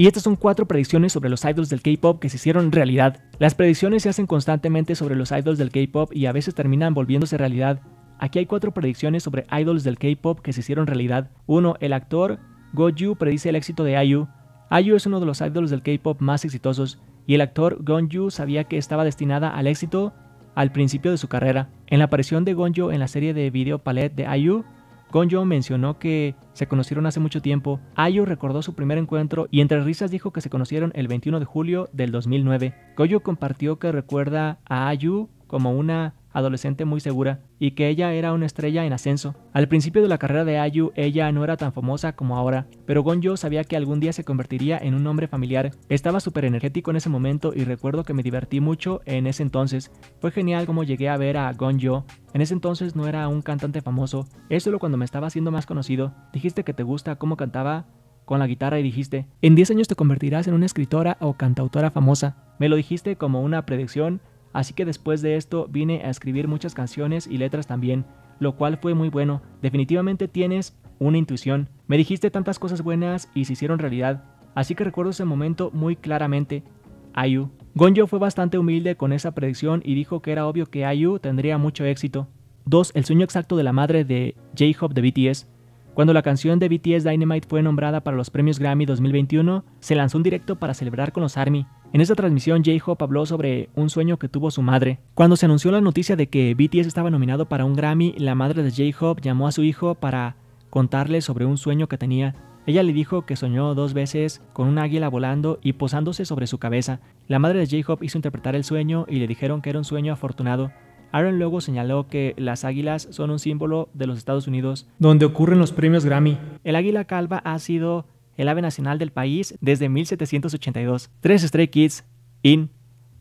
Y estas son cuatro predicciones sobre los idols del K-pop que se hicieron realidad. Las predicciones se hacen constantemente sobre los idols del K-pop y a veces terminan volviéndose realidad. Aquí hay cuatro predicciones sobre idols del K-pop que se hicieron realidad. 1. El actor Goju predice el éxito de Ayu. IU es uno de los idols del K-pop más exitosos y el actor Gonju sabía que estaba destinada al éxito al principio de su carrera. En la aparición de Gonju en la serie de video Palette de IU, Gonjo mencionó que se conocieron hace mucho tiempo, Ayu recordó su primer encuentro y entre risas dijo que se conocieron el 21 de julio del 2009. Goyo compartió que recuerda a Ayu como una adolescente muy segura, y que ella era una estrella en ascenso. Al principio de la carrera de Ayu, ella no era tan famosa como ahora, pero Gonjo sabía que algún día se convertiría en un hombre familiar. Estaba súper energético en ese momento y recuerdo que me divertí mucho en ese entonces. Fue genial como llegué a ver a Gonjo. En ese entonces no era un cantante famoso, es solo cuando me estaba haciendo más conocido. Dijiste que te gusta cómo cantaba con la guitarra y dijiste, en 10 años te convertirás en una escritora o cantautora famosa. Me lo dijiste como una predicción Así que después de esto vine a escribir muchas canciones y letras también, lo cual fue muy bueno. Definitivamente tienes una intuición. Me dijiste tantas cosas buenas y se hicieron realidad, así que recuerdo ese momento muy claramente. Ayu. Gonjo fue bastante humilde con esa predicción y dijo que era obvio que Ayu tendría mucho éxito. 2. El sueño exacto de la madre de J-Hope de BTS. Cuando la canción de BTS Dynamite fue nombrada para los premios Grammy 2021, se lanzó un directo para celebrar con los ARMY. En esta transmisión, J-Hope habló sobre un sueño que tuvo su madre. Cuando se anunció la noticia de que BTS estaba nominado para un Grammy, la madre de J-Hope llamó a su hijo para contarle sobre un sueño que tenía. Ella le dijo que soñó dos veces con un águila volando y posándose sobre su cabeza. La madre de J-Hope hizo interpretar el sueño y le dijeron que era un sueño afortunado. Aaron luego señaló que las águilas son un símbolo de los Estados Unidos, donde ocurren los premios Grammy. El águila calva ha sido el ave nacional del país desde 1782. 3 Stray Kids in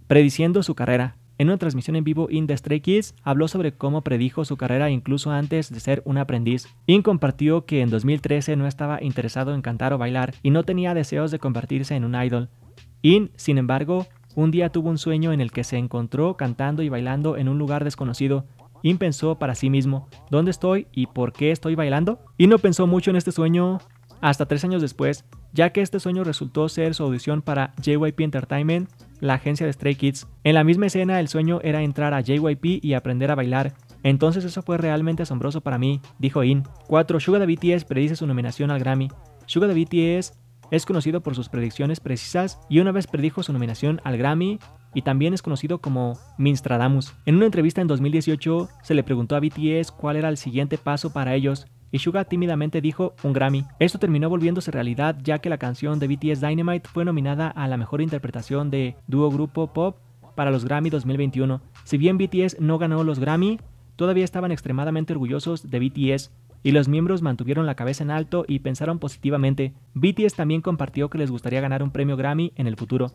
Prediciendo su carrera. En una transmisión en vivo in The Stray Kids habló sobre cómo predijo su carrera incluso antes de ser un aprendiz. In compartió que en 2013 no estaba interesado en cantar o bailar y no tenía deseos de convertirse en un idol. In, sin embargo, un día tuvo un sueño en el que se encontró cantando y bailando en un lugar desconocido. In pensó para sí mismo, ¿dónde estoy y por qué estoy bailando? Y no pensó mucho en este sueño hasta tres años después, ya que este sueño resultó ser su audición para JYP Entertainment, la agencia de Stray Kids. En la misma escena, el sueño era entrar a JYP y aprender a bailar. Entonces eso fue realmente asombroso para mí, dijo In. 4. Suga de BTS predice su nominación al Grammy. Suga de BTS es conocido por sus predicciones precisas y una vez predijo su nominación al Grammy y también es conocido como Minstradamus. En una entrevista en 2018 se le preguntó a BTS cuál era el siguiente paso para ellos y Suga tímidamente dijo un Grammy. Esto terminó volviéndose realidad ya que la canción de BTS Dynamite fue nominada a la mejor interpretación de dúo grupo pop para los Grammy 2021. Si bien BTS no ganó los Grammy, todavía estaban extremadamente orgullosos de BTS y los miembros mantuvieron la cabeza en alto y pensaron positivamente. BTS también compartió que les gustaría ganar un premio Grammy en el futuro.